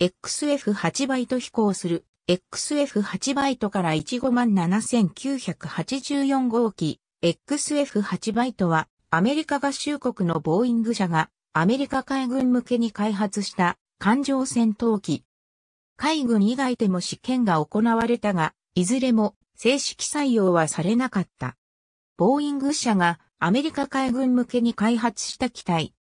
XF8 バイト飛行する XF8 バイトから15万7984号機 XF8 バイトはアメリカ合衆国のボーイング社がアメリカ海軍向けに開発した艦上戦闘機。海軍以外でも試験が行われたが、いずれも正式採用はされなかった。ボーイング社がアメリカ海軍向けに開発した機体。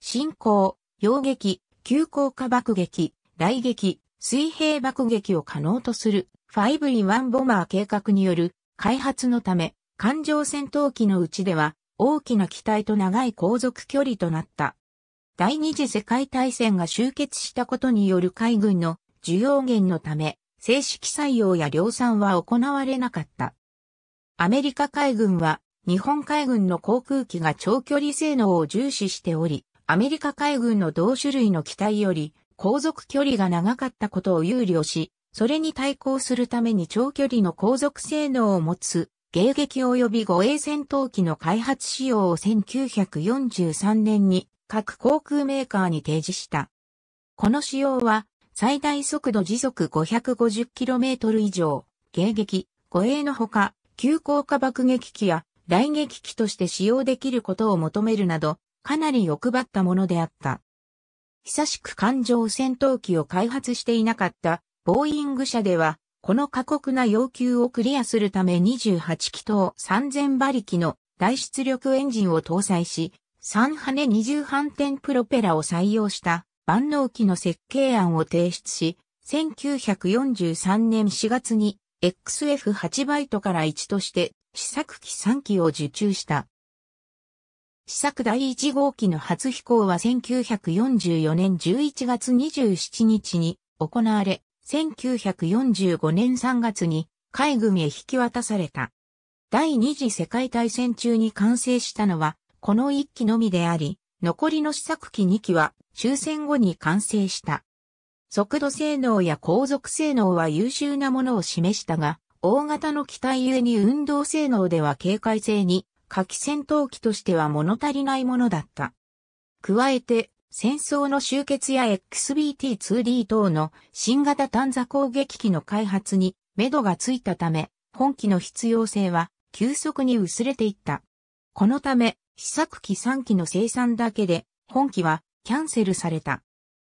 進行、揚撃、急降下爆撃、雷撃、水平爆撃を可能とする 5E1 ボマー計画による開発のため、艦上戦闘機のうちでは大きな機体と長い航続距離となった。第二次世界大戦が終結したことによる海軍の需要減のため、正式採用や量産は行われなかった。アメリカ海軍は日本海軍の航空機が長距離性能を重視しており、アメリカ海軍の同種類の機体より航続距離が長かったことを憂慮し、それに対抗するために長距離の航続性能を持つ、迎撃及び護衛戦闘機の開発仕様を1943年に各航空メーカーに提示した。この仕様は、最大速度時速 550km 以上、迎撃、護衛のほか、急降下爆撃機や雷撃機として使用できることを求めるなど、かなり欲張ったものであった。久しく艦上戦闘機を開発していなかったボーイング社では、この過酷な要求をクリアするため28気筒3000馬力の大出力エンジンを搭載し、3羽二重反転プロペラを採用した万能機の設計案を提出し、1943年4月に XF8 バイトから1として試作機3機を受注した。試作第1号機の初飛行は1944年11月27日に行われ、1945年3月に海軍へ引き渡された。第二次世界大戦中に完成したのは、この1機のみであり、残りの試作機2機は終戦後に完成した。速度性能や航続性能は優秀なものを示したが、大型の機体ゆえに運動性能では警戒性に火器戦闘機としては物足りないものだった。加えて、戦争の終結や XBT-2D 等の新型探査攻撃機の開発に目処がついたため、本機の必要性は急速に薄れていった。このため、試作機3機の生産だけで、本機はキャンセルされた。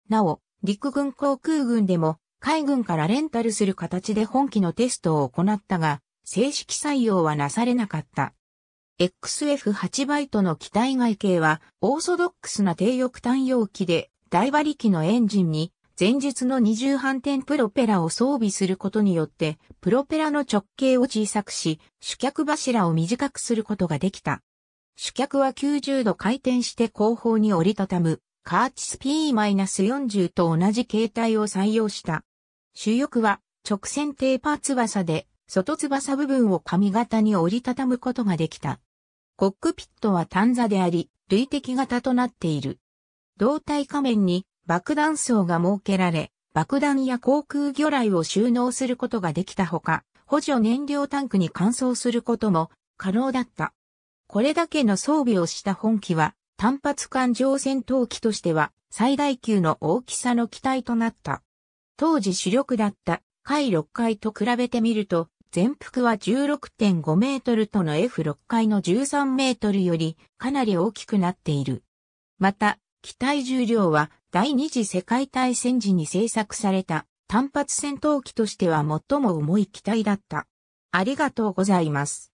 なお、陸軍航空軍でも海軍からレンタルする形で本機のテストを行ったが、正式採用はなされなかった。XF8 バイトの機体外形は、オーソドックスな低翼単容機で、大馬力のエンジンに、前述の二重反転プロペラを装備することによって、プロペラの直径を小さくし、主脚柱を短くすることができた。主脚は90度回転して後方に折りたたむ、カーチス P-40 と同じ形態を採用した。主翼は直線テーパー翼で、外翼部分を髪型に折りたたむことができた。コックピットは単座であり、累積型となっている。胴体仮面に爆弾層が設けられ、爆弾や航空魚雷を収納することができたほか、補助燃料タンクに換装することも可能だった。これだけの装備をした本機は、単発艦上戦闘機としては最大級の大きさの機体となった。当時主力だった、海6階と比べてみると、全幅は16.5メートルとの F6 階の13メートルよりかなり大きくなっている。また、機体重量は第二次世界大戦時に製作された単発戦闘機としては最も重い機体だった。ありがとうございます。